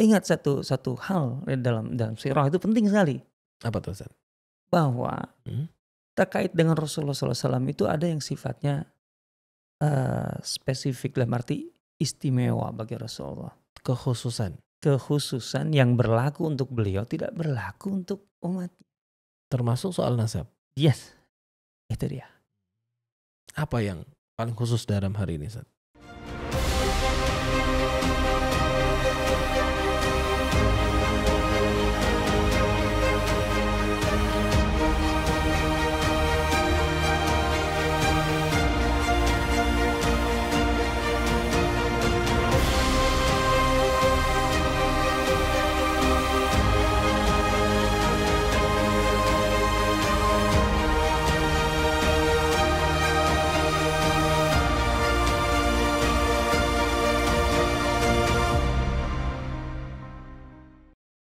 ingat satu satu hal dalam dalam sirah itu penting sekali. Apa tuh Ustaz? Bahwa hmm? terkait dengan Rasulullah SAW itu ada yang sifatnya uh, spesifik dalam arti istimewa bagi Rasulullah. Kekhususan. Kekhususan yang berlaku untuk beliau tidak berlaku untuk umat. Termasuk soal nasab. Yes, itu dia. Apa yang paling khusus dalam hari ini Ustaz?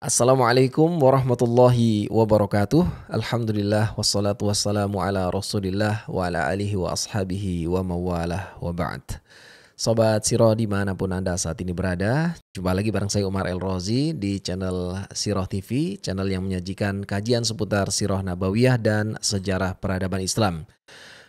Assalamualaikum warahmatullahi wabarakatuh. Alhamdulillah wassalatu wassalamu ala rasulillah wa ala alihi wa ashabihi wa mawalah wa ba'd. Sobat Siro dimanapun Anda saat ini berada, jumpa lagi bareng saya Umar El Rozi di channel Siro TV, channel yang menyajikan kajian seputar siroh Nabawiyah dan sejarah peradaban Islam.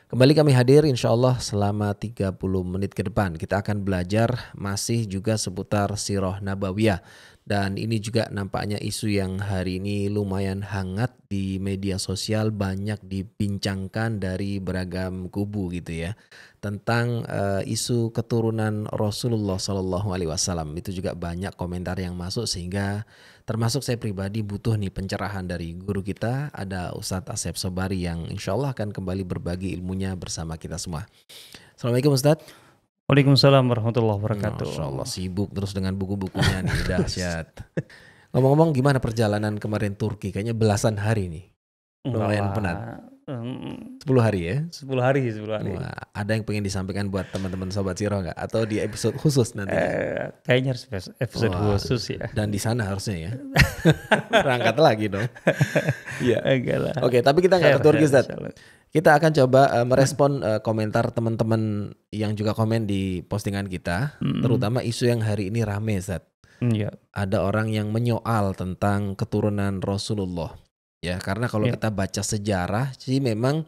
Kembali kami hadir insya Allah selama 30 menit ke depan. Kita akan belajar masih juga seputar Sirah Nabawiyah. Dan ini juga nampaknya isu yang hari ini lumayan hangat di media sosial banyak dibincangkan dari beragam kubu gitu ya tentang uh, isu keturunan Rasulullah Shallallahu Alaihi Wasallam itu juga banyak komentar yang masuk sehingga termasuk saya pribadi butuh nih pencerahan dari guru kita ada Ustadz Asep Sobari yang insya Allah akan kembali berbagi ilmunya bersama kita semua. Assalamualaikum Ustadz. Waalaikumsalam warahmatullahi wabarakatuh. Masya Allah sibuk terus dengan buku-bukunya nih dahsyat. Ngomong-ngomong gimana perjalanan kemarin Turki? Kayaknya belasan hari nih. Lumayan penat sepuluh hari ya? Sepuluh hari, sepuluh hari. Wah, ada yang pengen disampaikan buat teman-teman sobat Siro nggak? Atau di episode khusus nanti? Eh, kayaknya harus episode Wah, khusus ya. Dan di sana harusnya ya. Berangkat lagi dong. Iya. Oke, tapi kita nggak Turki Zat Kita akan coba uh, merespon uh, komentar teman-teman yang juga komen di postingan kita, mm -hmm. terutama isu yang hari ini rame, Zat. Mm, yeah. Ada orang yang menyoal tentang keturunan Rasulullah. Ya, karena kalau ya. kita baca sejarah sih memang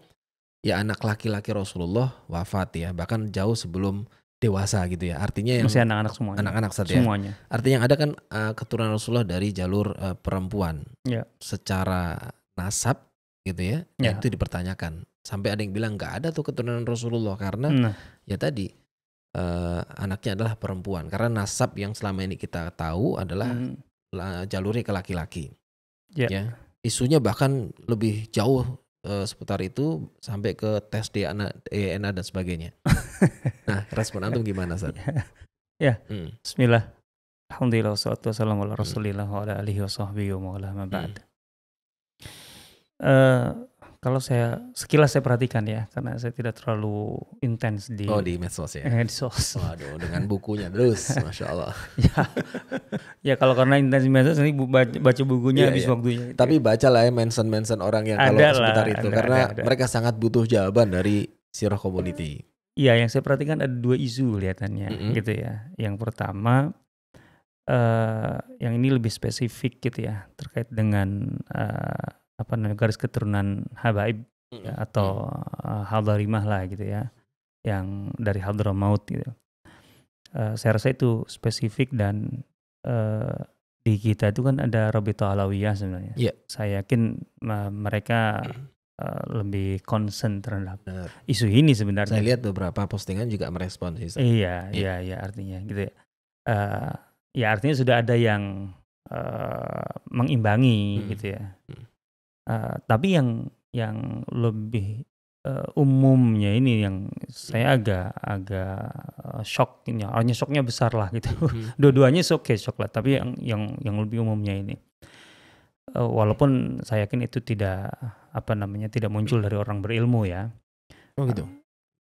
ya anak laki-laki Rasulullah wafat ya, bahkan jauh sebelum dewasa gitu ya. Artinya yang masih anak-anak semua Anak-anak saja. Ya. Semuanya. Artinya yang ada kan uh, keturunan Rasulullah dari jalur uh, perempuan. Ya. Secara nasab gitu ya, ya. Itu dipertanyakan. Sampai ada yang bilang nggak ada tuh keturunan Rasulullah karena nah. ya tadi uh, anaknya adalah perempuan karena nasab yang selama ini kita tahu adalah hmm. jalurnya ke laki-laki. Iya. ya isunya bahkan lebih jauh uh, seputar itu sampai ke tes DNA, DNA dan sebagainya. nah, respon antum gimana saat? Ya. ya, hmm. Bismillah. Alhamdulillah wassalatu wassalamu ala hmm. rasulillah wa ala alihi wa wa Hmm. Eh, kalau saya sekilas saya perhatikan ya karena saya tidak terlalu intens di oh di medsos ya medsos waduh dengan bukunya terus masya allah ya ya kalau karena intens di medsos nanti baca, baca bukunya iya, habis yeah. waktunya tapi baca lah ya mention mention orang yang ada kalau seputar itu ada, karena ada, ada. mereka sangat butuh jawaban dari sirah community Iya, yang saya perhatikan ada dua isu kelihatannya, mm -hmm. gitu ya. Yang pertama uh, yang ini lebih spesifik gitu ya terkait dengan uh, apa garis keturunan habaib hmm ya, atau uh, mm. eh, hadarimah lah gitu ya yang dari hadramaut gitu uh, saya rasa itu spesifik dan uh, di kita itu kan ada Robito Alawiyah sebenarnya. Yeah. Saya yakin uh, mereka uh, lebih concern terhadap Benar. isu ini sebenarnya. Saya lihat beberapa postingan juga merespon sih. Iya, iya, iya, iya artinya gitu. Ya. Uh, ya artinya sudah ada yang uh, mengimbangi hmm. gitu ya. Mm. Eh, tapi yang yang lebih uh, umumnya ini yang saya agak agak uh, shock ini orangnya shocknya besar lah gitu hmm. dua-duanya oke okay, ya shock lah tapi yang yang yang lebih umumnya ini uh, walaupun saya yakin itu tidak apa namanya tidak muncul dari orang berilmu ya oh gitu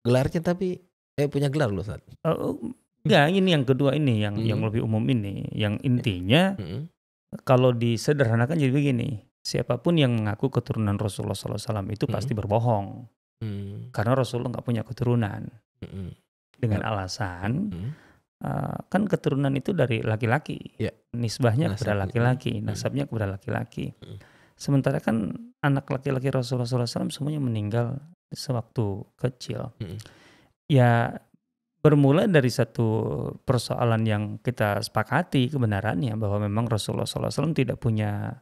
gelarnya tapi eh punya gelar loh saat uh, oh, enggak ini yang kedua ini yang hmm. yang lebih umum ini yang intinya hmm. kalau disederhanakan jadi begini siapapun yang mengaku keturunan Rasulullah SAW itu hmm. pasti berbohong hmm. karena Rasulullah nggak punya keturunan hmm. dengan ya. alasan hmm. uh, kan keturunan itu dari laki-laki yeah. nisbahnya Nasab. kepada ya. laki-laki hmm. nasabnya hmm. kepada laki-laki hmm. sementara kan anak laki-laki Rasulullah SAW semuanya meninggal sewaktu kecil hmm. ya bermula dari satu persoalan yang kita sepakati kebenarannya bahwa memang Rasulullah SAW tidak punya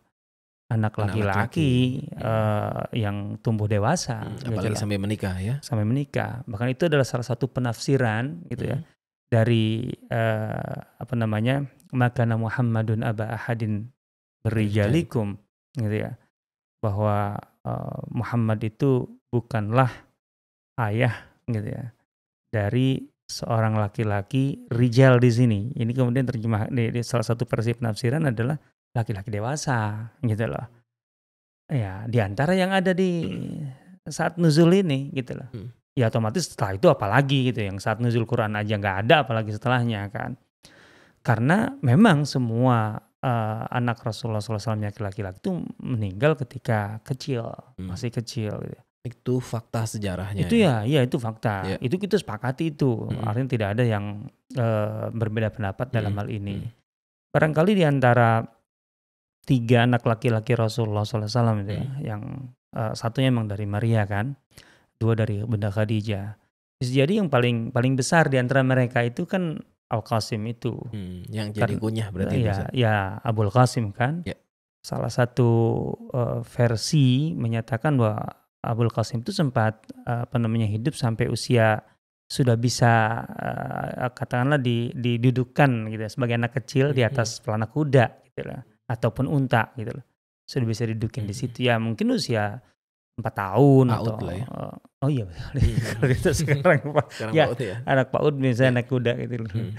anak laki-laki uh, yang tumbuh dewasa hmm, gitu apalagi gitu sampai menikah ya sampai menikah bahkan itu adalah salah satu penafsiran gitu ya, hmm. ya dari uh, apa namanya maka Muhammadun aba ahadin berijalikum gitu ya bahwa uh, Muhammad itu bukanlah ayah gitu ya dari seorang laki-laki rijal di sini ini kemudian terjemah di salah satu versi penafsiran adalah laki-laki dewasa gitu loh. Ya, di antara yang ada di hmm. saat nuzul ini gitu loh. Hmm. Ya otomatis setelah itu apalagi gitu yang saat nuzul Quran aja nggak ada apalagi setelahnya kan. Karena memang semua uh, anak Rasulullah SAW laki-laki itu meninggal ketika kecil, hmm. masih kecil gitu. Itu fakta sejarahnya. Itu ya, ya, ya itu fakta. Ya. Itu kita sepakati itu. Hmm. Artinya tidak ada yang uh, berbeda pendapat hmm. dalam hal ini. Hmm. Barangkali diantara tiga anak laki-laki Rasulullah SAW itu ya, itu, hmm. yang uh, satunya emang dari Maria kan, dua dari Bunda Khadijah. Jadi yang paling paling besar di antara mereka itu kan Al Qasim itu, hmm, yang jadi kan, kunyah berarti ya, ya Abul Qasim kan. Ya. Salah satu uh, versi menyatakan bahwa Abul Qasim itu sempat uh, apa namanya hidup sampai usia sudah bisa uh, katakanlah didudukan gitu ya, sebagai anak kecil di hmm, hmm. atas pelana kuda gitu lah ataupun unta gitu loh. Sudah bisa didukin hmm. di situ ya mungkin usia empat tahun Out atau lah ya. Eh, oh iya kalau kita hmm. gitu sekarang ya, ya anak PAUD misalnya ya. naik kuda gitu loh. Hmm.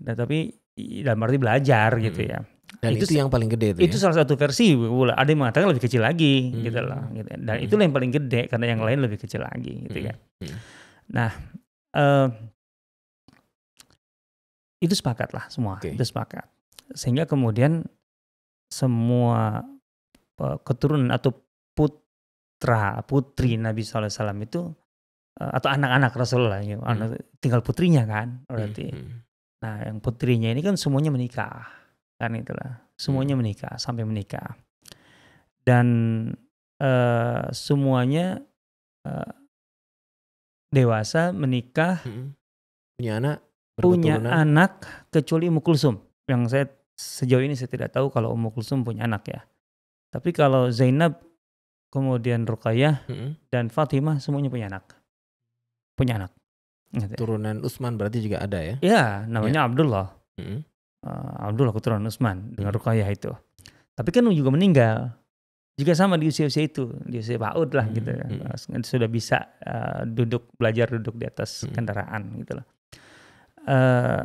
Nah tapi dalam arti belajar gitu hmm. gitu ya. Dan itu, itu yang paling gede itu. Itu ya? salah satu versi pula. Ada yang mengatakan lebih kecil lagi gitu hmm. gitu loh. Dan hmm. itulah yang paling gede karena yang lain lebih kecil lagi gitu ya. hmm. ya. Nah uh, itu sepakat lah semua. Okay. Itu sepakat. Sehingga kemudian semua keturunan atau putra putri hmm. Nabi SAW itu eh, atau anak-anak Rasulullah ya, hmm. tinggal putrinya kan berarti hmm, hmm. nah yang putrinya ini kan semuanya menikah kan itulah semuanya hmm. menikah sampai menikah dan uh, semuanya uh, dewasa menikah hmm. punya anak punya anak kecuali Mukulsum yang saya sejauh ini saya tidak tahu kalau Ummu Kulsum punya anak ya. Tapi kalau Zainab, kemudian Rukayah hmm. dan Fatimah semuanya punya anak. Punya anak. Ya? Turunan Utsman berarti juga ada ya? Iya, namanya ya. Abdullah. Hmm. Uh, Abdullah keturunan Utsman dengan hmm. Rukayah itu. Tapi kan juga meninggal. Juga sama di usia-usia itu, di usia PAUD lah hmm. gitu. Hmm. Sudah bisa uh, duduk belajar duduk di atas hmm. kendaraan gitu loh. Uh, eh,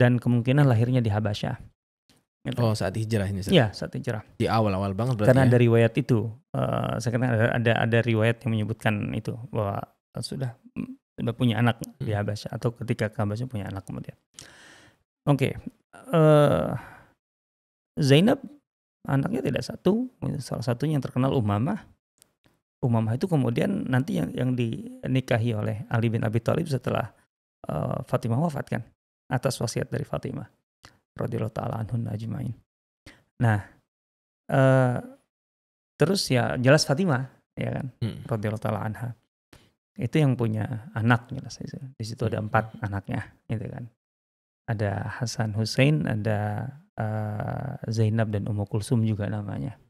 dan kemungkinan ya. lahirnya di Habasyah. Gitu. Oh saat hijrah ini? Iya saat hijrah. Di awal-awal banget Karena ya? ada riwayat itu, uh, saya kira ada, ada ada riwayat yang menyebutkan itu bahwa eh, sudah mm, sudah punya anak hmm. di Habasya atau ketika ke punya anak kemudian. Oke, okay. uh, eh, Zainab anaknya tidak satu, salah satunya yang terkenal Umamah. Umamah itu kemudian nanti yang yang dinikahi oleh Ali bin Abi Thalib setelah uh, Fatimah wafat kan atas wasiat dari Fatimah radhiyallahu taala anhun ajmain. Nah, uh, terus ya jelas Fatimah ya kan, hmm. radhiyallahu taala anha. Itu yang punya anak jelas itu. Di situ ada hmm. empat anaknya, gitu kan. Ada Hasan Hussein, ada uh, Zainab dan Ummu Kulsum juga namanya.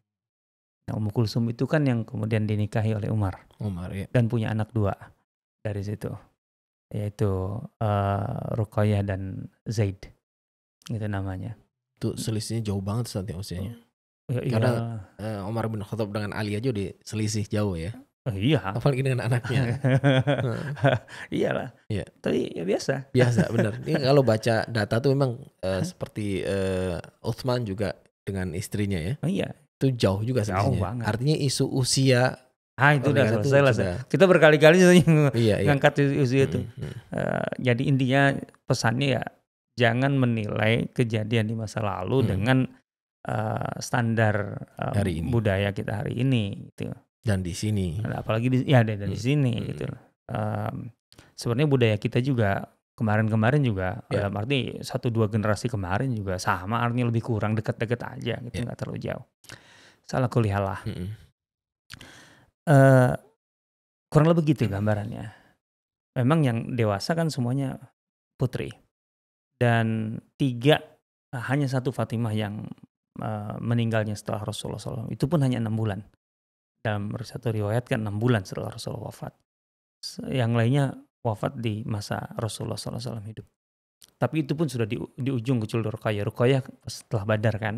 Nah, Ummu Kulsum itu kan yang kemudian dinikahi oleh Umar. Umar ya. Dan punya anak dua dari situ, yaitu uh, Ruqayyah dan Zaid gitu namanya. Tuh selisihnya jauh banget saatnya usianya. Ya, iya. Karena uh, Omar bin Khattab dengan Ali aja udah selisih jauh ya. Oh, iya. Apalagi dengan anaknya. Iyalah. Iya. Tapi ya biasa. Biasa, benar. Ini kalau baca data tuh memang uh, seperti uh, eh, Uthman juga dengan istrinya ya. Oh, iya. Itu jauh juga selisihnya. Jauh banget. Artinya isu usia Ah itu udah selesai lah. Kita berkali-kali iya, iya, ngangkat iya. usia itu. Hmm, hmm. Uh, jadi intinya pesannya ya jangan menilai kejadian di masa lalu hmm. dengan uh, standar uh, hari ini. budaya kita hari ini gitu. Dan di sini. Apalagi di ya dan, hmm. di sini hmm. gitu. Um, sebenarnya budaya kita juga kemarin-kemarin juga yeah. dalam arti satu dua generasi kemarin juga sama artinya lebih kurang dekat-dekat aja gitu ya. nggak yeah. terlalu jauh salah kuliahlah lah -hmm. uh, kurang lebih gitu hmm. gambarannya memang yang dewasa kan semuanya putri dan tiga eh, hanya satu Fatimah yang eh, meninggalnya setelah Rasulullah SAW. Itu pun hanya enam bulan. Dalam satu riwayat kan enam bulan setelah Rasulullah wafat. Yang lainnya wafat di masa Rasulullah SAW hidup. Tapi itu pun sudah di, di ujung kecil Rukaya. Rukaya setelah Badar kan.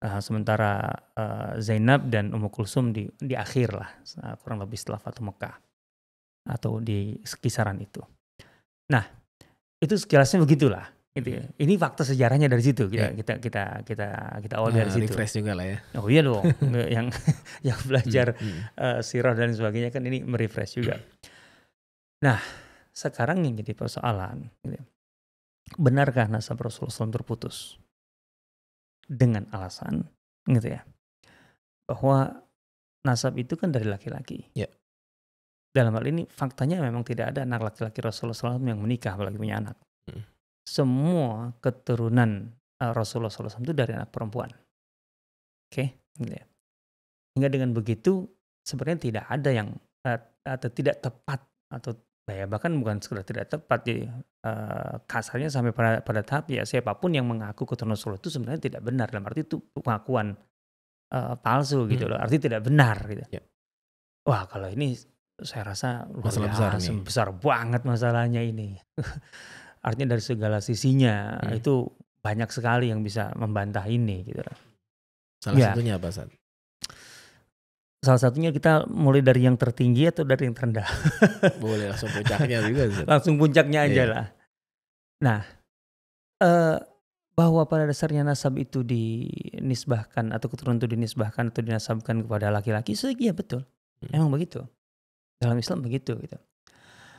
Uh, sementara uh, Zainab dan Ummu Kulsum di, di akhir lah. kurang lebih setelah Fatum Mekah. Atau di kisaran itu. Nah, itu sekilasnya begitulah gitu ya. Hmm. Ini fakta sejarahnya dari situ kita gitu. ya. yeah. kita kita kita kita awal nah, dari ah, situ. Refresh juga lah ya. Oh iya dong, yang yang belajar hmm. uh, sirah dan sebagainya kan ini merefresh juga. Nah, sekarang yang jadi persoalan, gitu. Ya. benarkah nasab Rasulullah SAW terputus dengan alasan, gitu ya, bahwa nasab itu kan dari laki-laki. Yeah dalam hal ini faktanya memang tidak ada anak laki-laki Rasulullah SAW yang menikah apalagi punya anak. Semua keturunan eh, Rasulullah SAW itu dari anak perempuan. Oke, okay? Gitu ya. hingga dengan begitu sebenarnya tidak ada yang eh, atau tidak tepat atau ya bahkan bukan sekedar tidak tepat jadi uh, kasarnya sampai pada pada tahap ya siapapun yang mengaku keturunan Rasulullah itu sebenarnya tidak benar dalam arti itu pengakuan uh, palsu gitu mm. loh arti tidak benar gitu. Yeah. Wah kalau ini saya rasa luar masalah besar, besar banget masalahnya ini. Artinya dari segala sisinya hmm. itu banyak sekali yang bisa membantah ini gitu. Salah ya. satunya apa, San? Salah satunya kita mulai dari yang tertinggi atau dari yang terendah? Boleh langsung puncaknya juga. langsung puncaknya aja yeah. lah. Nah, eh, bahwa pada dasarnya nasab itu dinisbahkan atau keturunan itu dinisbahkan atau dinasabkan kepada laki-laki, -laki, ya betul. Hmm. Emang begitu. Dalam Islam begitu gitu.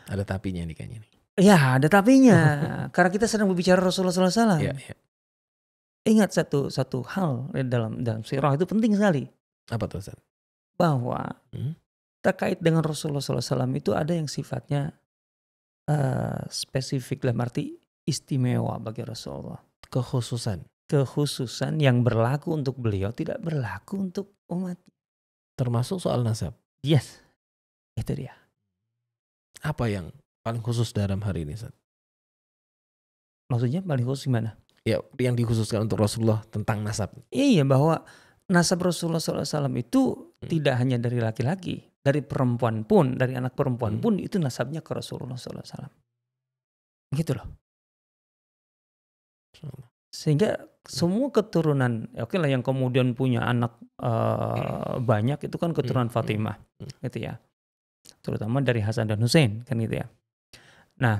Ada tapinya nih kayaknya nih. Ya ada tapinya. Karena kita sedang berbicara Rasulullah SAW. Ya, ya. Ingat satu satu hal dalam dalam sirah itu penting sekali. Apa tuh Ustaz? Bahwa hmm? terkait dengan Rasulullah SAW itu ada yang sifatnya uh, spesifik lah arti istimewa bagi Rasulullah. Kekhususan. Kekhususan yang berlaku untuk beliau tidak berlaku untuk umat. Termasuk soal nasab. Yes. Itu dia. Apa yang paling khusus dalam hari ini, Ustaz? Maksudnya paling khusus gimana? Ya, yang dikhususkan untuk Rasulullah tentang nasab. Iya, bahwa nasab Rasulullah SAW itu hmm. tidak hanya dari laki-laki, dari perempuan pun, dari anak perempuan hmm. pun itu nasabnya ke Rasulullah SAW. Gitu loh. Sehingga semua keturunan, ya oke lah yang kemudian punya anak uh, banyak itu kan keturunan hmm. Hmm. Fatimah, gitu ya terutama dari Hasan dan Hussein kan gitu ya. Nah,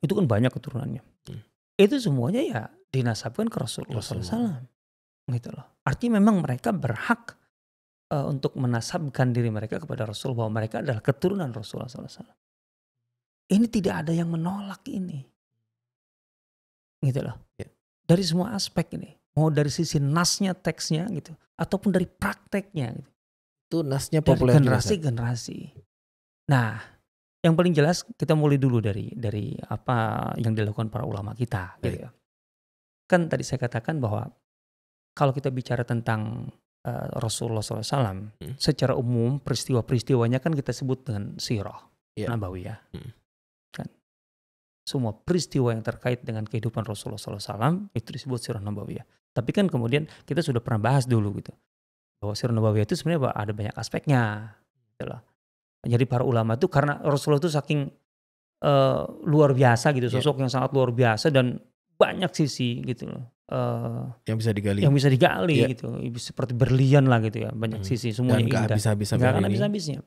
itu kan banyak keturunannya. Hmm. Itu semuanya ya dinasabkan ke Rasulullah, Rasulullah. SAW. Gitu loh. Artinya memang mereka berhak uh, untuk menasabkan diri mereka kepada Rasul bahwa mereka adalah keturunan Rasulullah SAW. Ini tidak ada yang menolak ini. Gitu loh. Yeah. Dari semua aspek ini. Mau dari sisi nasnya, teksnya gitu. Ataupun dari prakteknya gitu itu nasnya populer generasi juga. generasi. Nah, yang paling jelas kita mulai dulu dari dari apa yang dilakukan para ulama kita, gitu ya. Kan tadi saya katakan bahwa kalau kita bicara tentang uh, Rasulullah SAW, hmm. secara umum peristiwa-peristiwanya kan kita sebut dengan sirah yeah. Nabawi ya. Hmm. Kan semua peristiwa yang terkait dengan kehidupan Rasulullah SAW itu disebut sirah Nabawi ya. Tapi kan kemudian kita sudah pernah bahas dulu gitu bahwa sirah nabawiyah itu sebenarnya ada banyak aspeknya gitu loh. Jadi para ulama itu karena Rasulullah itu saking uh, luar biasa gitu, iya. sosok yeah. yang sangat luar biasa dan banyak sisi gitu loh. Uh, yang bisa digali. Yang bisa digali yeah. gitu. Seperti berlian lah gitu ya, banyak hmm. sisi semuanya dan indah. habis bisa Gak akan habis-habisnya.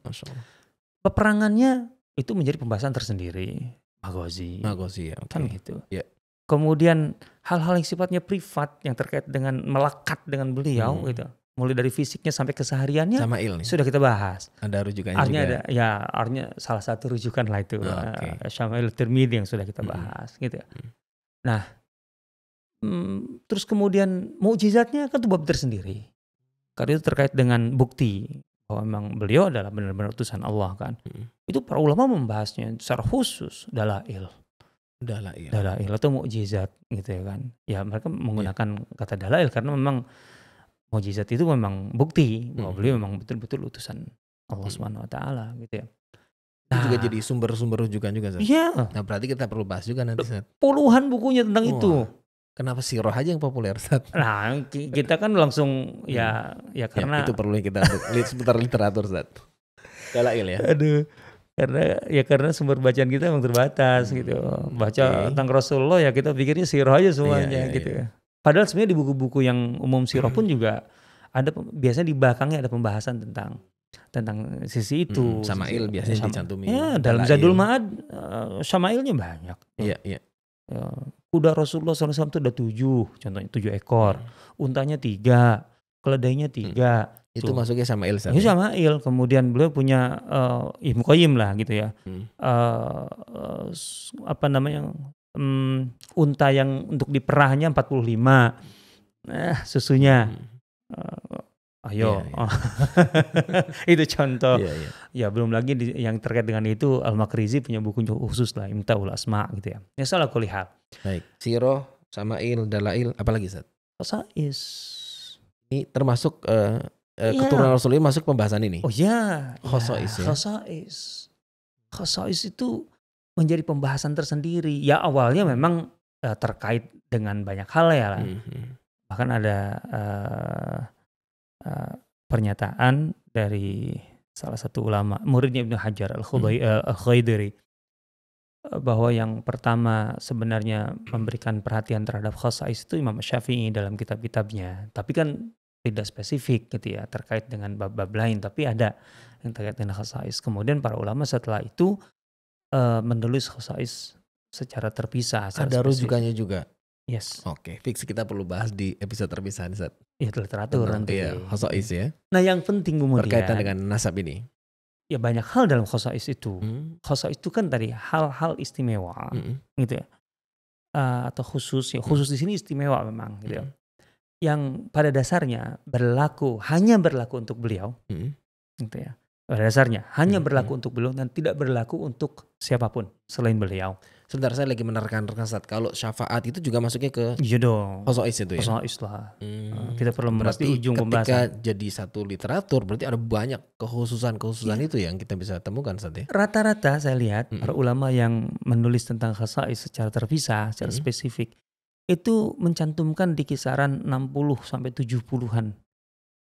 Peperangannya itu menjadi pembahasan tersendiri. Magozi. Magozi ya. Okay. Kan gitu. Yeah. Kemudian hal-hal yang sifatnya privat yang terkait dengan melekat dengan beliau hmm. gitu mulai dari fisiknya sampai kesehariannya sama ilmu sudah kita bahas ada rujukannya juga. ada ya? ya artinya salah satu rujukan lah itu oh, okay. uh, yang sudah kita bahas -hmm. gitu hmm. nah hmm, terus kemudian mukjizatnya kan tuh bab tersendiri karena itu terkait dengan bukti bahwa memang beliau adalah benar-benar utusan Allah kan hmm. itu para ulama membahasnya secara khusus dalail dalail dalail atau mukjizat gitu ya kan ya mereka menggunakan yeah. kata dalail karena memang mujizat itu memang bukti bahwa hmm. beliau memang betul-betul utusan Allah hmm. Subhanahu wa taala gitu ya. Nah, itu juga nah. jadi sumber-sumber rujukan juga, Iya. Nah, berarti kita perlu bahas juga nanti, Zat. Puluhan bukunya tentang oh. itu. Kenapa sih aja yang populer Sat? Nah, kita kan langsung ya hmm. ya, ya karena ya, itu perlu kita lihat seputar literatur Sat. Galail ya. Aduh. Karena ya karena sumber bacaan kita memang terbatas hmm. gitu. Baca okay. tentang Rasulullah ya kita pikirnya sih aja semuanya iya, iya, gitu iya. Padahal sebenarnya di buku-buku yang umum siro pun hmm. juga ada biasanya di belakangnya ada pembahasan tentang tentang sisi itu. Hmm, sama il biasanya sama, dicantumin. Ya, dalam Zadul Ma'ad uh, sama ilnya banyak. Iya, iya. Eh, Kuda Rasulullah SAW itu ada tujuh, contohnya tujuh ekor. Hmm. Untanya tiga, keledainya hmm. tiga. Hmm. Itu masuknya sama il sama. Iya, sama il. Kemudian beliau punya uh, Ibn Qayyim lah gitu ya. Hmm. Uh, uh, apa namanya? um, unta yang untuk diperahnya 45 eh, susunya uh, ayo yeah, iya. yeah. itu contoh yeah, yeah. ya belum lagi di, yang terkait dengan itu Al Makrizi punya buku khusus lah Imtaul Asma gitu ya ya salah lihat baik Siro sama il Dalail apalagi oh, saat is ini termasuk uh, eh, Uh, eh, yeah. keturunan Rasulullah masuk pembahasan ini. Oh iya. ya, yeah. khosais ya. itu menjadi pembahasan tersendiri. Ya awalnya memang uh, terkait dengan banyak hal ya lah. Mm -hmm. Bahkan ada uh, uh, pernyataan dari salah satu ulama muridnya Ibnu Hajar hmm. Al-Khaidiri mm bahwa yang pertama sebenarnya memberikan perhatian terhadap khasais itu Imam Syafi'i dalam kitab-kitabnya. Tapi kan tidak spesifik gitu ya terkait dengan bab-bab lain tapi ada yang terkait dengan khasais. Kemudian para ulama setelah itu uh, menulis khosais secara terpisah. Secara Ada rujukannya juga. Yes. Oke, okay. fix kita perlu bahas di episode terpisah nih, Sat. Iya, literatur Tentang, nanti. Iya, khosais ya. Nah, yang penting kemudian berkaitan dengan nasab ini. Ya banyak hal dalam khosais itu. Hmm. Khosais itu kan tadi hal-hal istimewa, hmm. gitu ya. Uh, atau khusus ya, hmm. khusus hmm. di sini istimewa memang, gitu ya. hmm. ya. Yang pada dasarnya berlaku hanya berlaku untuk beliau, hmm. gitu ya. Pada dasarnya hanya hmm. berlaku hmm. untuk beliau dan tidak berlaku untuk siapapun selain beliau. Sebentar saya lagi menerkan rekan saat kalau syafaat itu juga masuknya ke Iya dong. Khosois itu ya. Khosois lah. Hmm. Nah, kita perlu berarti ujung ketika pembahasan. Ketika jadi satu literatur berarti ada banyak kekhususan-kekhususan ya. itu yang kita bisa temukan saat ya? ini. Rata-rata saya lihat hmm, hmm. para ulama yang menulis tentang khosois secara terpisah, secara hmm. spesifik itu mencantumkan di kisaran 60 sampai 70-an.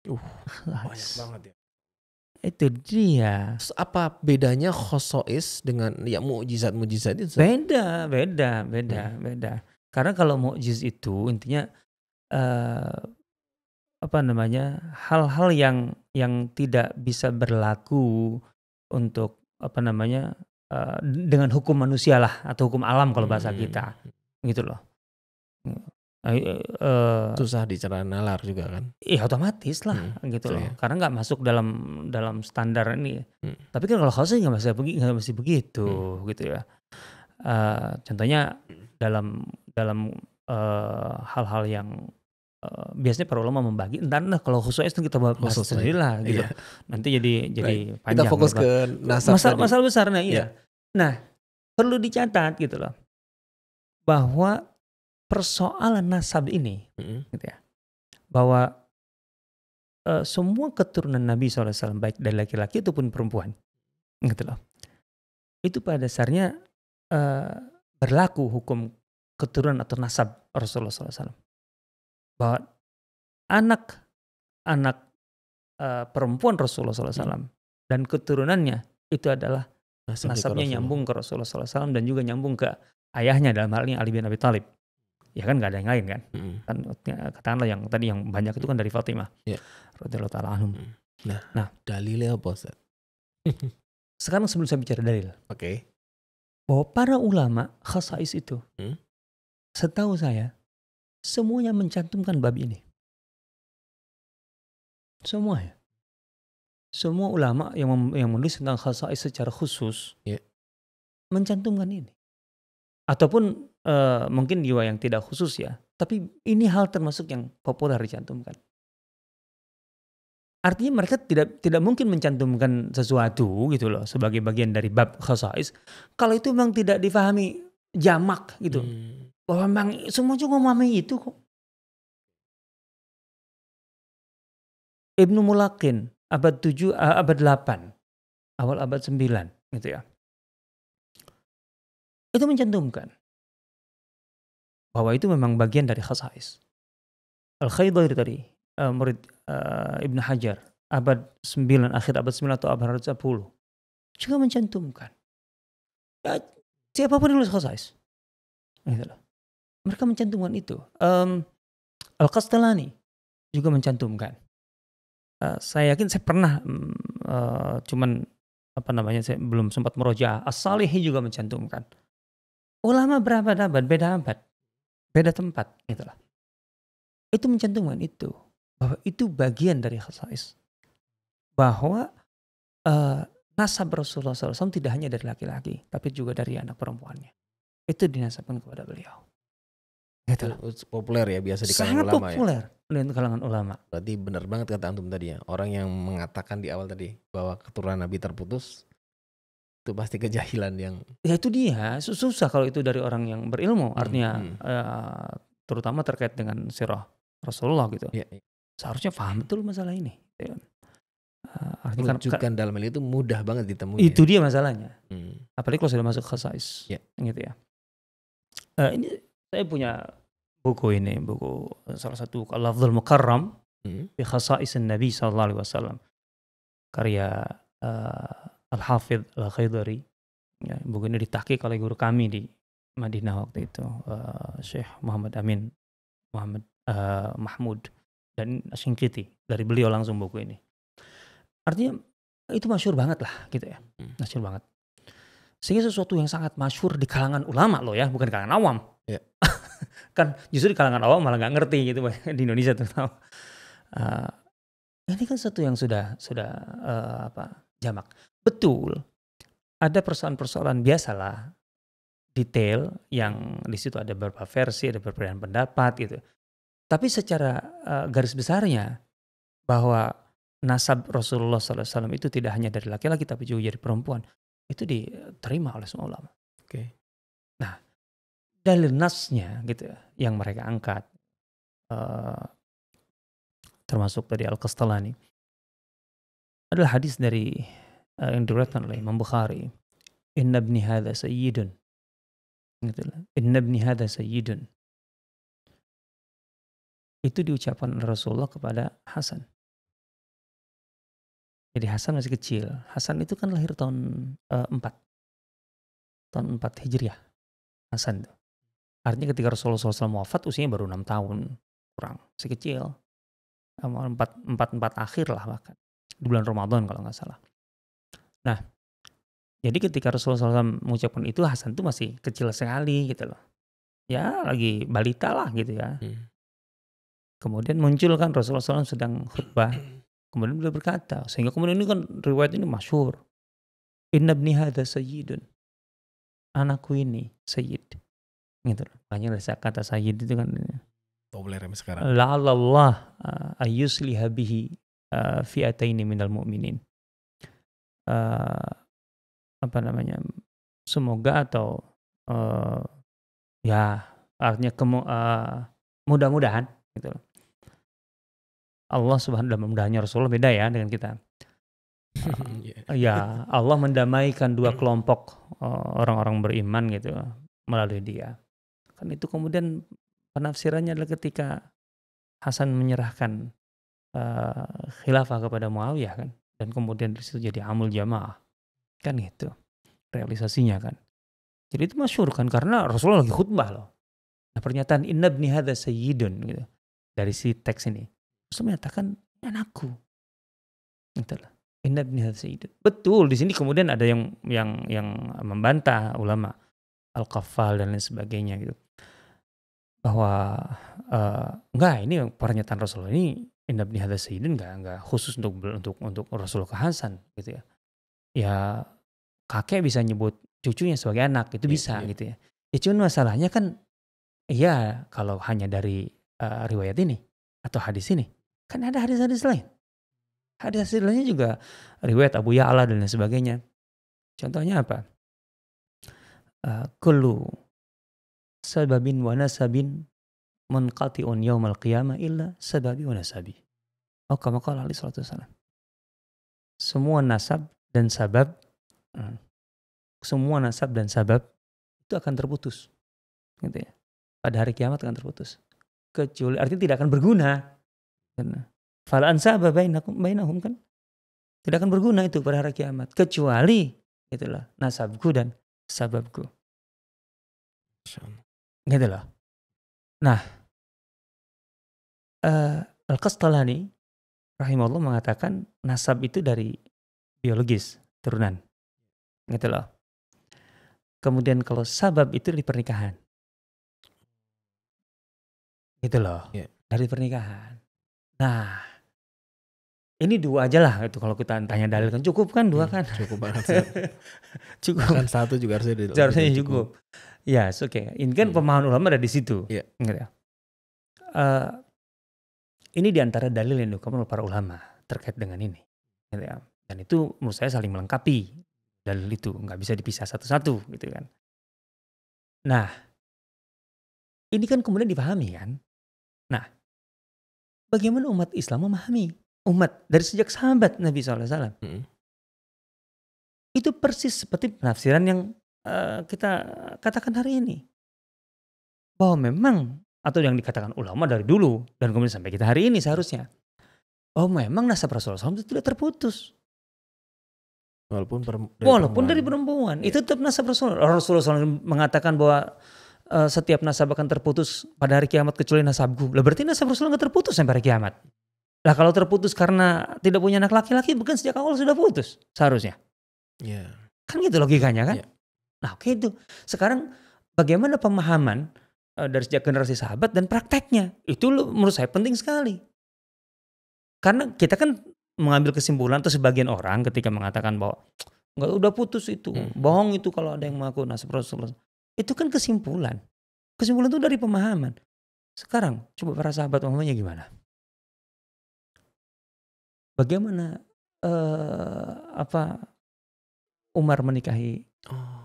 Uh, banyak banget ya. Itu dia. Apa bedanya khosois dengan ya mukjizat mukjizat itu? Beda, beda, beda, hmm. beda. Karena kalau mukjiz itu intinya uh, apa namanya hal-hal yang yang tidak bisa berlaku untuk apa namanya uh, dengan hukum manusialah atau hukum alam kalau bahasa hmm. kita gitu loh hmm uh, susah dicerna nalar juga kan iya otomatis lah hmm, gitu loh ya. karena nggak masuk dalam dalam standar ini ya. hmm. tapi kan kalau khasnya nggak masih begitu nggak masih begitu hmm. gitu ya uh, contohnya dalam dalam hal-hal uh, yang uh, biasanya para ulama membagi entar nah kalau khusus itu kita bahas khusus sendiri lah gitu iya. nanti jadi jadi right. panjang kita fokus gitu. ke masalah masalah besar nah iya yeah. nah perlu dicatat gitu loh bahwa persoalan nasab ini, mm-hmm. gitu ya, bahwa uh, semua keturunan Nabi SAW baik dari laki-laki ataupun perempuan, gitu loh, itu pada dasarnya uh, berlaku hukum keturunan atau nasab Rasulullah SAW. Bahwa anak-anak uh, eh, perempuan Rasulullah SAW hmm. dan keturunannya itu adalah nasabnya nyambung ke Rasulullah SAW dan juga nyambung ke ayahnya dalam hal ini Ali bin Abi Thalib ya kan nggak ada yang lain kan hmm. kan ya, katakanlah yang tadi yang banyak itu kan dari Fatima, yeah. radhiyallahu taala anhum hmm. nah, nah dalilnya apa Ustaz? sekarang sebelum saya bicara dalil oke okay. bahwa para ulama khasais itu hmm? setahu saya semuanya mencantumkan bab ini semua ya semua ulama yang yang menulis tentang khasais secara khusus yeah. mencantumkan ini ataupun uh, mungkin jiwa yang tidak khusus ya. Tapi ini hal termasuk yang populer dicantumkan. Artinya mereka tidak tidak mungkin mencantumkan sesuatu gitu loh sebagai bagian dari bab khasais kalau itu memang tidak difahami jamak gitu. Hmm. Bahwa memang semua juga memahami itu kok. Ibnu Mulakin abad 7 eh, abad 8 awal abad 9 gitu ya itu mencantumkan bahwa itu memang bagian dari khasais. al khaydar tadi, uh, murid uh, Ibn Hajar, abad 9, akhir abad 9 atau abad 10, juga mencantumkan. Ya, siapapun nulis khasais. Gitu Mereka mencantumkan itu. Um, Al-Qastalani juga mencantumkan. Uh, saya yakin saya pernah um, uh, cuman apa namanya saya belum sempat merojah. as-salihi juga mencantumkan Ulama berapa abad, beda abad, beda tempat, itulah. Itu mencantumkan itu bahwa itu bagian dari khasais bahwa uh, nasab Rasulullah SAW tidak hanya dari laki-laki, tapi juga dari anak perempuannya. Itu dinasabkan kepada beliau. itu Populer ya biasa di kalangan Sangat ulama ya? populer ya? di kalangan ulama. Berarti benar banget kata antum tadi ya, orang yang mengatakan di awal tadi bahwa keturunan Nabi terputus itu pasti kejahilan yang ya itu dia susah kalau itu dari orang yang berilmu hmm, artinya hmm. Uh, terutama terkait dengan sirah Rasulullah gitu ya, ya. seharusnya paham betul masalah ini ya. uh, artinya kan dalam hal itu mudah banget ditemui itu ya. dia masalahnya hmm. apalagi kalau sudah masuk khasais ya. gitu ya uh, ini saya punya buku ini buku salah satu Al-Afdal Mukarram hmm. bi khasais Nabi Sallallahu Alaihi Wasallam karya al hafid Al-Khaidari. Ya, buku ini ditahkik oleh guru kami di Madinah waktu itu, uh, eh, Syekh Muhammad Amin Muhammad uh, Mahmud dan Singkiti dari beliau langsung buku ini. Artinya itu masyur banget lah gitu ya, hmm. masyur banget. Sehingga sesuatu yang sangat masyur di kalangan ulama loh ya, bukan di kalangan awam. Yeah. kan justru di kalangan awam malah nggak ngerti gitu di Indonesia terutama. Uh, ini kan sesuatu yang sudah sudah uh, apa jamak betul ada persoalan-persoalan biasalah detail yang di situ ada beberapa versi, ada perbedaan pendapat gitu. Tapi secara uh, garis besarnya bahwa nasab Rasulullah SAW itu tidak hanya dari laki-laki tapi juga dari perempuan itu diterima oleh semua ulama. Oke. Okay. Nah dalil nasnya gitu yang mereka angkat uh, termasuk dari Al qastalani adalah hadis dari Eh, yang diriwayatkan oleh Imam Bukhari inna ibni hadha sayyidun ya? inna ibni hadha sayyidun itu diucapkan Rasulullah kepada Hasan jadi Hasan masih kecil Hasan itu kan lahir tahun uh, eh, 4 tahun 4 Hijriah Hasan itu. artinya ketika Rasulullah SAW wafat usianya baru 6 tahun kurang masih kecil 4, 4, 4 akhir lah bahkan di bulan Ramadan kalau nggak salah Nah, jadi ketika Rasulullah SAW mengucapkan itu Hasan tuh masih kecil sekali gitu loh. Ya lagi balita lah gitu ya. Hmm. Kemudian muncul kan Rasulullah SAW sedang khutbah. Kemudian beliau berkata, sehingga kemudian ini kan riwayat ini masyur Inna bni hadha sayyidun. Anakku ini sayyid. Gitu loh. Banyak saya kata sayyid itu kan. Populer sekarang. La'alallah uh, ayyusliha ini uh, fi'ataini minal mu'minin uh, apa namanya semoga atau uh, ya artinya kemu, uh, eh, mudah-mudahan gitu Allah subhanahu wa mudahnya Rasulullah beda ya dengan kita. Uh, ya Allah mendamaikan dua hmm. kelompok orang orang-orang beriman gitu melalui dia. Kan itu kemudian penafsirannya adalah ketika Hasan menyerahkan uh, khilafah kepada Muawiyah kan dan kemudian dari situ jadi amul jamaah kan gitu realisasinya kan jadi itu masyur kan karena Rasulullah lagi khutbah loh nah pernyataan inna bni hadha sayyidun gitu dari si teks ini Rasul menyatakan anakku itulah inna bni hadha sayyidun betul di sini kemudian ada yang yang yang membantah ulama al Kafal dan lain sebagainya gitu bahwa uh, enggak ini pernyataan Rasulullah ini Indah bin Hadha Sayyidin nggak nggak khusus untuk untuk untuk Rasul ke Hasan gitu ya. Ya kakek bisa nyebut cucunya sebagai anak itu iya, bisa yeah. gitu ya. Ya cuman masalahnya kan iya kalau hanya dari uh, riwayat ini atau hadis ini kan ada hadis-hadis lain. Hadis-hadis lainnya juga riwayat Abu Ya'la dan lain sebagainya. Contohnya apa? Eh, Kelu sababin wa nasabin munqati'un yawmal qiyamah illa sababi wa nasabi. Oh, kama qala alaihi salatu wassalam. Semua nasab dan sabab hmm, semua nasab dan sabab itu akan terputus. Gitu ya. Pada hari kiamat akan terputus. Kecuali artinya tidak akan berguna. Karena fala ansaba bainakum bainahum kan tidak akan berguna itu pada hari kiamat kecuali itulah nasabku dan sababku. Gitu loh. Nah, uh, eh, Al-Qastalani rahimahullah mengatakan nasab itu dari biologis, turunan, gitu loh. Kemudian kalau sabab itu dari pernikahan. Gitu loh, Iya. dari pernikahan. Nah, ini dua aja lah itu kalau kita tanya dalil kan cukup kan dua iya, kan? cukup banget sih. Cukup. Kan satu juga harusnya di cukup. cukup. Ya, yes, oke. Okay. Ini kan hmm. pemahaman ulama ada di situ. Yeah. Ya. Ya? Eh, uh, ini diantara dalil yang diungkapkan oleh para ulama terkait dengan ini. ya. Dan itu menurut saya saling melengkapi dalil itu. Nggak bisa dipisah satu-satu gitu kan. Nah, ini kan kemudian dipahami kan. Nah, bagaimana umat Islam memahami umat dari sejak sahabat Nabi SAW? Hmm. Itu persis seperti penafsiran yang Eh, kita katakan hari ini. Bahwa memang atau yang dikatakan ulama dari dulu dan kemudian sampai kita hari ini seharusnya. Oh memang nasab Rasulullah SAW itu tidak terputus. Walaupun per, dari Walaupun perempuan. dari perempuan, ya. itu tetap nasab Rasulullah. Rasulullah SAW mengatakan bahwa uh, setiap nasab akan terputus pada hari kiamat kecuali nasabku. Lah berarti nasab Rasulullah nggak terputus sampai hari kiamat. Lah kalau terputus karena tidak punya anak laki-laki bukan sejak awal sudah putus seharusnya. ya. Kan gitu logikanya kan? Ya. Nah oke itu. Sekarang bagaimana pemahaman uh, dari sejak generasi sahabat dan prakteknya. Itu menurut saya penting sekali. Karena kita kan mengambil kesimpulan atau sebagian orang ketika mengatakan bahwa nggak udah putus itu, hmm. bohong itu kalau ada yang mengaku. Nah Rasulullah. Itu kan kesimpulan. Kesimpulan itu dari pemahaman. Sekarang coba para sahabat pemahamannya gimana? Bagaimana uh, apa Umar menikahi oh.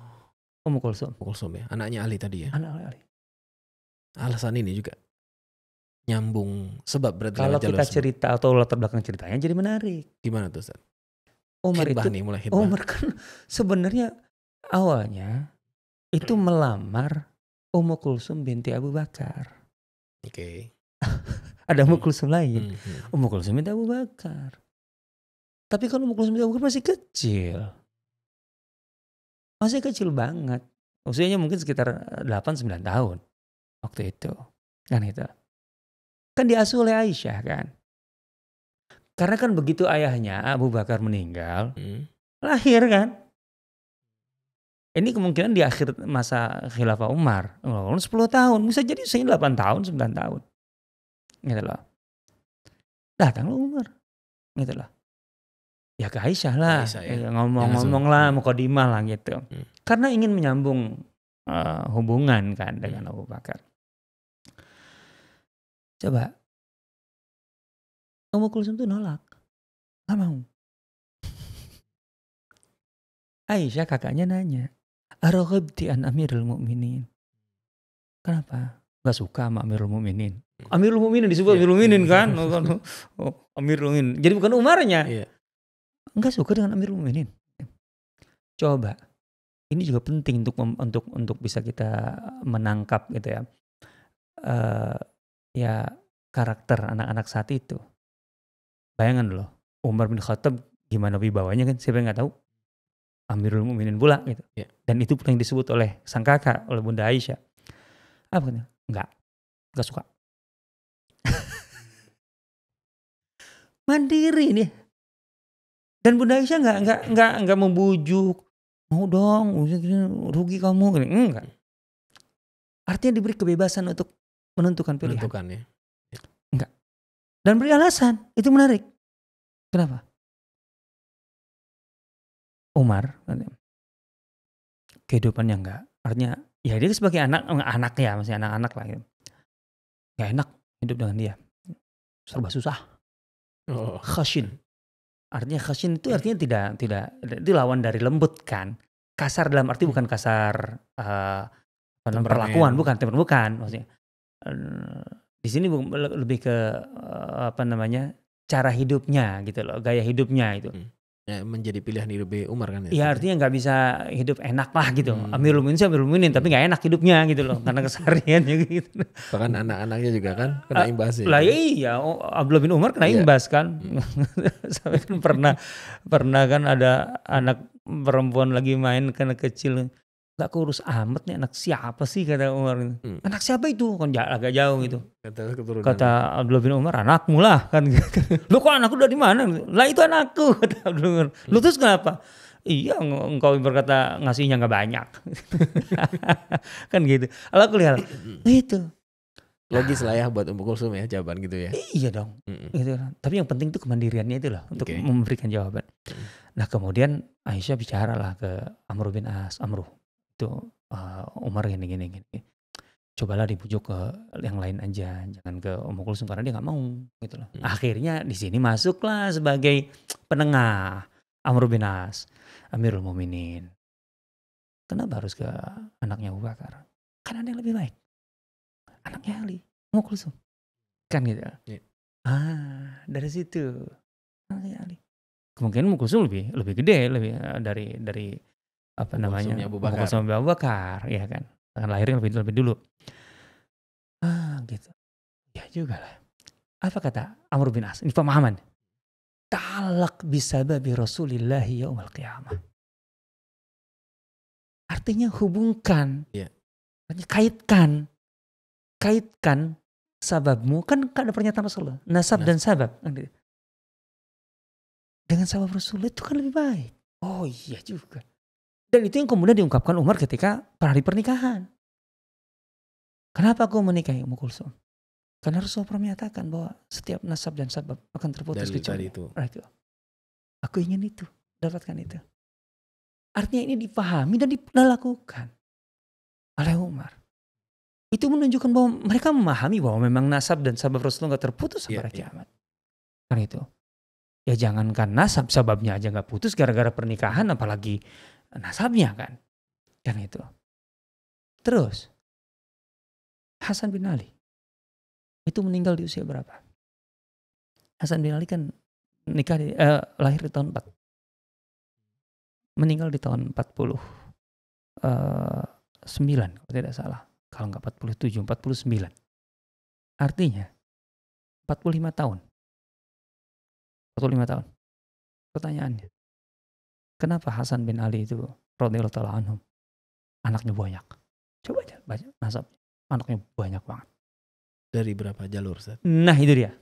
Om Kulsum. Kulsum ya, anaknya Ali tadi ya. Anak Ali. Alasan ini juga nyambung sebab berarti kalau kita sebab. cerita atau latar belakang ceritanya jadi menarik. Gimana tuh Ustaz? Umar hitbah itu nih, mulai hitbah. kan sebenarnya awalnya itu melamar Ummu Kulsum binti Abu Bakar. Oke. Okay. Ada Ummu hmm. Kulsum hmm. lain. Hmm. hmm. Kulsum binti Abu Bakar. Tapi kalau Ummu Kulsum binti Abu Bakar masih kecil masih oh, kecil banget. Usianya mungkin sekitar 8-9 eh, tahun waktu itu. Kan itu. Kan diasuh oleh Aisyah kan. Karena kan begitu ayahnya Abu Bakar meninggal, hmm. lahir kan. Ini kemungkinan di akhir masa khilafah Umar. Umar 10 tahun, bisa jadi usianya 8 tahun, 9 tahun. Gitu loh. Datanglah Umar. Gitu loh ya ke Aisyah lah ya. Eh, ngomong-ngomong ya, lah mukodimah lah gitu hmm. karena ingin menyambung uh, hubungan kan dengan hmm. Abu Bakar coba Ummu Kulsum tuh nolak nggak mau Aisyah kakaknya nanya Arohibti an Amirul Mukminin kenapa Gak suka sama Amirul Mukminin hmm. Amirul Mukminin disebut yeah. Amirul Mukminin iya. kan oh, Amirul Mukminin jadi bukan Umarnya yeah enggak suka dengan Amirul Mukminin. Coba. Ini juga penting untuk untuk untuk bisa kita menangkap gitu ya. Uh, ya karakter anak-anak saat itu. Bayangan loh, Umar bin Khattab gimana wibawanya kan siapa yang nggak tahu Amirul Mukminin pula gitu. Yeah. Dan itu yang disebut oleh sang kakak, oleh Bunda Aisyah. Apa katanya? Enggak. Enggak suka. Mandiri nih dan Bunda Aisyah nggak nggak nggak nggak membujuk mau dong rugi kamu enggak artinya diberi kebebasan untuk menentukan pilihan menentukan ya, ya. enggak dan beri alasan itu menarik kenapa Umar kehidupannya enggak artinya ya dia sebagai anak eh, anak ya masih anak-anak lah gitu. nggak enak hidup dengan dia serba susah oh. khasin Artinya khasin itu iya. artinya tidak tidak itu lawan dari lembut kan. Kasar dalam arti hmm. bukan kasar uh, perlakuan, bukan teman bukan maksudnya. Uh, di sini lebih ke uh, apa namanya cara hidupnya gitu loh, gaya hidupnya itu. Hmm. Ya, menjadi pilihan hidup Umar kan ya? Iya artinya nggak bisa hidup enak lah gitu. Hmm. Amirul Mukminin sih Amirul Mukminin tapi nggak enak hidupnya gitu loh karena kesehariannya gitu. Bahkan anak-anaknya juga kan kena ah, imbas ya. Lah iya oh, Abdul bin Umar kena iya. imbas kan. Hmm. Sampai kan pernah pernah kan ada anak perempuan lagi main karena kecil nggak kurus amat nih anak siapa sih kata Umar Hmm. Anak siapa itu? Kan agak jauh gitu. Kata keturunan. Kata Abdullah bin Umar, anakmu lah kan. Lu kok anakku dari mana? Lah itu anakku kata Abdullah Umar. Lu terus kenapa? Iya, engkau berkata ngasihnya nggak banyak, kan gitu. Kalau aku lihat nah, itu logis lah ya buat umum Kulsum ya jawaban gitu ya. Iya dong, mm -mm. gitu. Tapi yang penting tuh kemandiriannya itu lah untuk okay. memberikan jawaban. Mm. Nah kemudian Aisyah bicara lah ke Amr bin As, Amru, itu uh, ah, Umar gini gini gini cobalah dibujuk ke yang lain aja jangan ke Om Kulsum karena dia nggak mau gitu loh hmm. akhirnya di sini masuklah sebagai penengah Amr bin As Amirul Muminin kenapa harus ke anaknya Abu Bakar kan ada yang lebih baik anaknya Ali Om Kulsum kan gitu yeah. ah dari situ anaknya Ali kemungkinan Om lebih lebih gede lebih eh, dari dari apa namanya Abu Bakar. Abu Bakar ya kan akan lahirin lebih lebih dulu ah gitu ya juga lah apa kata Amr bin As ini pemahaman talak babi rasulillahi yaumul qiyamah artinya hubungkan yeah. artinya kaitkan kaitkan sababmu kan ada pernyataan Rasulullah nasab nah. dan sabab dengan sabab Rasulullah itu kan lebih baik oh iya juga dan itu yang kemudian diungkapkan Umar ketika hari pernikahan. Kenapa aku menikahi Ummu Kulsum? Karena Rasulullah menyatakan bahwa setiap nasab dan sabab akan terputus kecuali itu. Ratu. Nah, aku ingin itu, dapatkan itu. Artinya ini dipahami dan dilakukan oleh Umar. Itu menunjukkan bahwa mereka memahami bahwa memang nasab dan sabab Rasulullah nggak terputus sampai iya, iya. yeah, kiamat. Yeah. Karena itu, ya jangankan nasab sababnya aja nggak putus gara-gara pernikahan, apalagi nasabnya kan. Kan itu. Terus Hasan bin Ali itu meninggal di usia berapa? Hasan bin Ali kan nikah di, eh, lahir di tahun 4 meninggal di tahun 40 eh, kalau tidak salah kalau nggak 47 49 artinya 45 tahun 45 tahun pertanyaannya Kenapa Hasan bin Ali itu radhiyallahu anhu anaknya banyak? Coba aja baca nasab. Anaknya banyak banget. Dari berapa jalur, Ustaz? Nah, itu dia.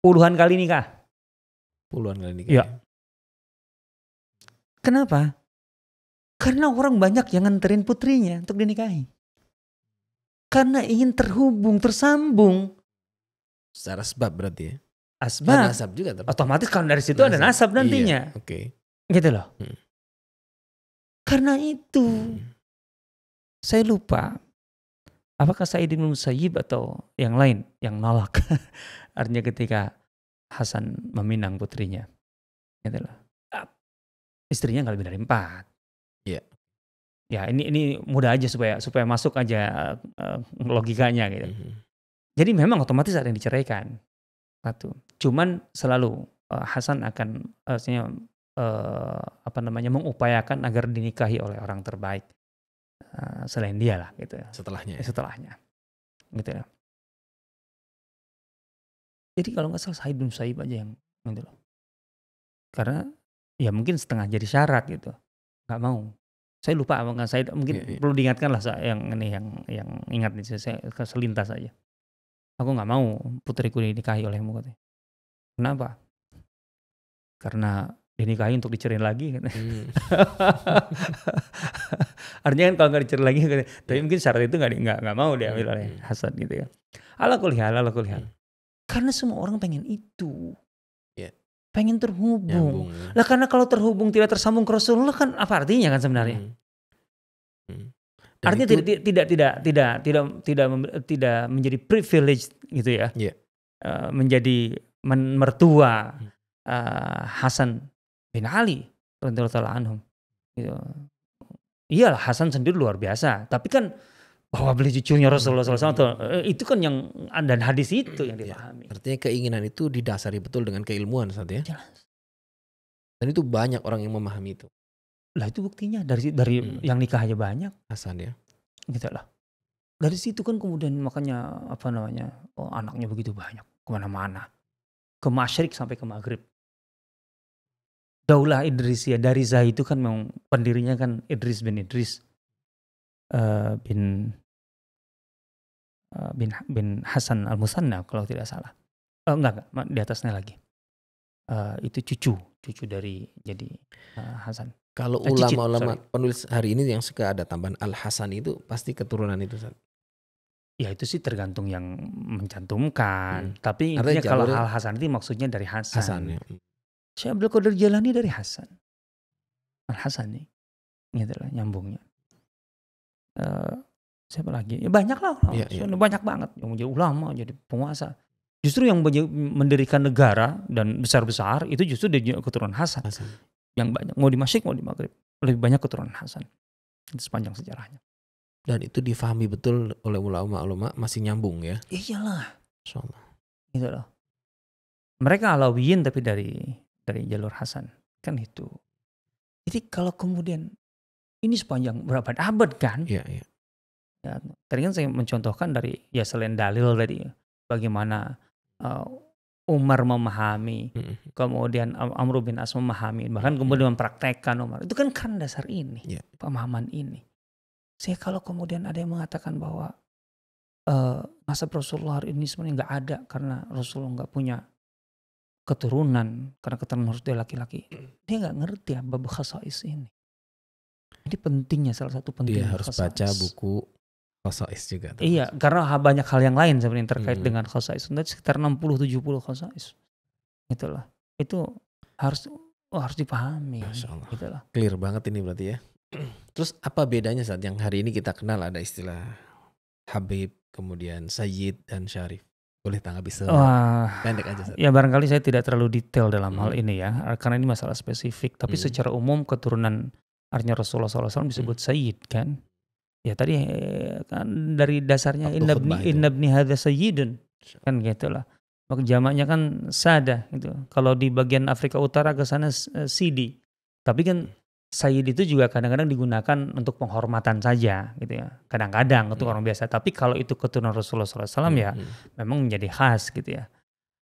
Puluhan kali nikah. Puluhan kali nikah. Iya. Kenapa? Karena orang banyak yang nganterin putrinya untuk dinikahi. Karena ingin terhubung, tersambung. Secara sebab berarti ya? Asbab. Nah, nasab juga. Tapi. Otomatis kalau dari situ nasab. ada nasab nantinya. Iya, Oke. Okay gitu loh hmm. karena itu hmm. saya lupa apakah Saidin bin Musayyib atau yang lain yang nolak artinya ketika Hasan meminang putrinya gitu loh ah, istrinya nggak lebih dari empat iya yeah. ya ini ini mudah aja supaya supaya masuk aja uh, logikanya gitu mm -hmm. jadi memang otomatis ada yang diceraikan satu cuman selalu uh, Hasan akan uh, eh, apa namanya mengupayakan agar dinikahi oleh orang terbaik eh, selain dia lah gitu ya. Setelahnya. Ya. Setelahnya. Gitu ya. Jadi kalau nggak salah Said bin Saib aja yang gitu loh. Karena ya mungkin setengah jadi syarat gitu. Nggak mau. Saya lupa nggak saya mungkin yeah, yeah. perlu diingatkan lah yang ini yang yang ingat nih saya selintas aja. Aku nggak mau putriku dinikahi olehmu katanya. Kenapa? Karena dinikahi untuk dicerin lagi kan. Hmm. Artinya kan kalau nggak dicerin lagi kan, tapi iya. mungkin syarat itu nggak nggak nggak mau diambil oleh hmm. Hasan gitu ya. Ala kuliah, ala kuliah. Hmm. Karena semua orang pengen itu. Yeah. Pengen terhubung. ya. Lah karena kalau terhubung tidak tersambung ke Rasulullah kan apa artinya kan sebenarnya? Hmm. hmm. artinya itu, tidak, tidak tidak tidak tidak tidak tidak menjadi privilege gitu ya. Yeah. Iya. Uh, menjadi men mertua uh, Hasan bin Ali radhiyallahu anhum gitu. iyalah Hasan sendiri luar biasa tapi kan bahwa beli cucunya Rasulullah SAW atau, eh, itu kan yang dan hadis itu yang iya, dipahami. Ya, artinya keinginan itu didasari betul dengan keilmuan saat ya. Jelas. Dan itu banyak orang yang memahami itu. Lah itu buktinya dari dari hmm. yang nikah aja banyak. Hasan ya. Gitu lah. Dari situ kan kemudian makanya apa namanya oh, anaknya begitu banyak kemana-mana ke Masyrik sampai ke Maghrib Daulah ya, dari Zah itu kan memang pendirinya kan Idris bin Idris uh, bin uh, bin bin Hasan Al Musanna kalau tidak salah. Uh, enggak, enggak di atasnya lagi. Uh, itu cucu cucu dari jadi uh, Hasan. Kalau eh, ulama-ulama penulis hari ini yang suka ada tambahan Al Hasan itu pasti keturunan itu. San. Ya itu sih tergantung yang mencantumkan. Hmm. Tapi intinya kalau Al Hasan itu maksudnya dari Hasan. Hasan ya. Syekh Abdul Qadir Jalani dari Hasan. Al Hasan nih, gitu ini adalah nyambungnya. Uh, siapa lagi? Ya banyak lah, ya, ya. banyak banget yang menjadi ulama, jadi penguasa. Justru yang mendirikan negara dan besar-besar itu justru dari keturunan Hasan. Hasan. Yang banyak mau di Masyik mau di Maghrib lebih banyak keturunan Hasan sepanjang sejarahnya. Dan itu difahami betul oleh ulama-ulama masih nyambung ya? Iyalah. Insyaallah. Itu loh. Mereka Alawiyin tapi dari dari jalur Hasan. Kan itu. Jadi kalau kemudian ini sepanjang berapa abad kan? ya, ya. Ya, tadi kan saya mencontohkan dari ya selain dalil tadi bagaimana uh, Umar memahami, hmm kemudian Amr bin As memahami, iya, bahkan kemudian mm mempraktekkan Umar. Itu kan kan dasar ini, yeah. pemahaman ini. Saya kalau kemudian ada yang mengatakan bahwa uh, masa Rasulullah ini sebenarnya nggak ada karena Rasulullah nggak punya keturunan karena keturunan harus dia laki-laki dia nggak ngerti apa khasais ini ini pentingnya salah satu penting dia harus khasais. baca buku khasais juga terus. iya karena banyak hal yang lain sebenarnya terkait hmm. dengan khasais dan sekitar 60-70 khasais itulah itu harus oh, harus dipahami Itulah. Gitu clear banget ini berarti ya terus apa bedanya saat yang hari ini kita kenal ada istilah Habib kemudian Sayyid dan Syarif boleh tanggapi pendek aja. Satu. Ya barangkali saya tidak terlalu detail dalam hmm. hal ini ya, karena ini masalah spesifik. Tapi hmm. secara umum keturunan artinya Rasulullah SAW disebut hmm. Sayyid kan. Ya tadi eh, kan dari dasarnya inabni innabni hadza sayyidun kan gitulah. Maka jamaknya kan sada itu Kalau di bagian Afrika Utara ke sana eh, sidi. Tapi kan hmm. Sayyid itu juga kadang-kadang digunakan untuk penghormatan saja gitu ya. Kadang-kadang untuk hmm. orang biasa. Tapi kalau itu keturunan Rasulullah SAW hmm. Iya, ya iya. memang menjadi khas gitu ya.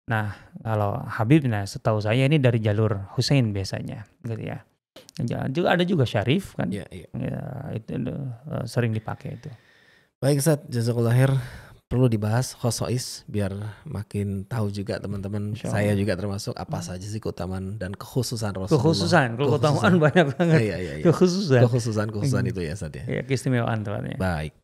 Nah kalau Habib nah setahu saya ini dari jalur Hussein biasanya gitu ya. ya juga ada juga Syarif kan. Ya, ya. ya itu uh, sering dipakai itu. Baik Ustaz, jazakallah khair perlu dibahas khosois biar makin tahu juga teman-teman saya juga termasuk apa saja sih keutamaan dan kekhususan Rasulullah. Kekhususan, keutamaan banyak iya, banget. ya, ya, ya. Kekhususan. Kekhususan, kekhususan itu ya saatnya ya. Iya, keistimewaan tuan ya. Baik.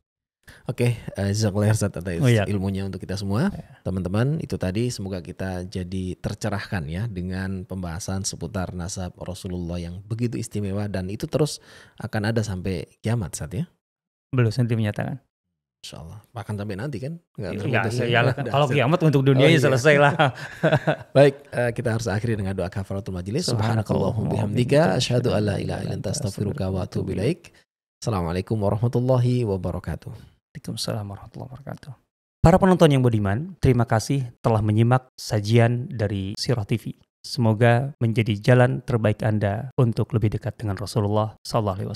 Oke, okay, eh, jazakallah Ustaz atas oh, ya. ilmunya untuk kita semua. Iya. Teman-teman, itu tadi semoga kita jadi tercerahkan ya dengan pembahasan seputar nasab Rasulullah yang begitu istimewa dan itu terus akan ada sampai kiamat saat ya. Belum senti menyatakan. Insya Allah. Bahkan sampai nanti kan? Nggak ya, ya, ya, ya, kalau kiamat untuk dunia oh, ya selesai lah. Baik, uh, kita harus akhiri dengan doa kafaratul majlis Subhanakallahumma bihamdika. Asyhadu an la ilaha illa anta astaghfiruka wa atubu ilaik. Assalamualaikum warahmatullahi wabarakatuh. Waalaikumsalam warahmatullahi wabarakatuh. Para penonton yang budiman, terima kasih telah menyimak sajian dari Sirah TV. Semoga menjadi jalan terbaik Anda untuk lebih dekat dengan Rasulullah SAW.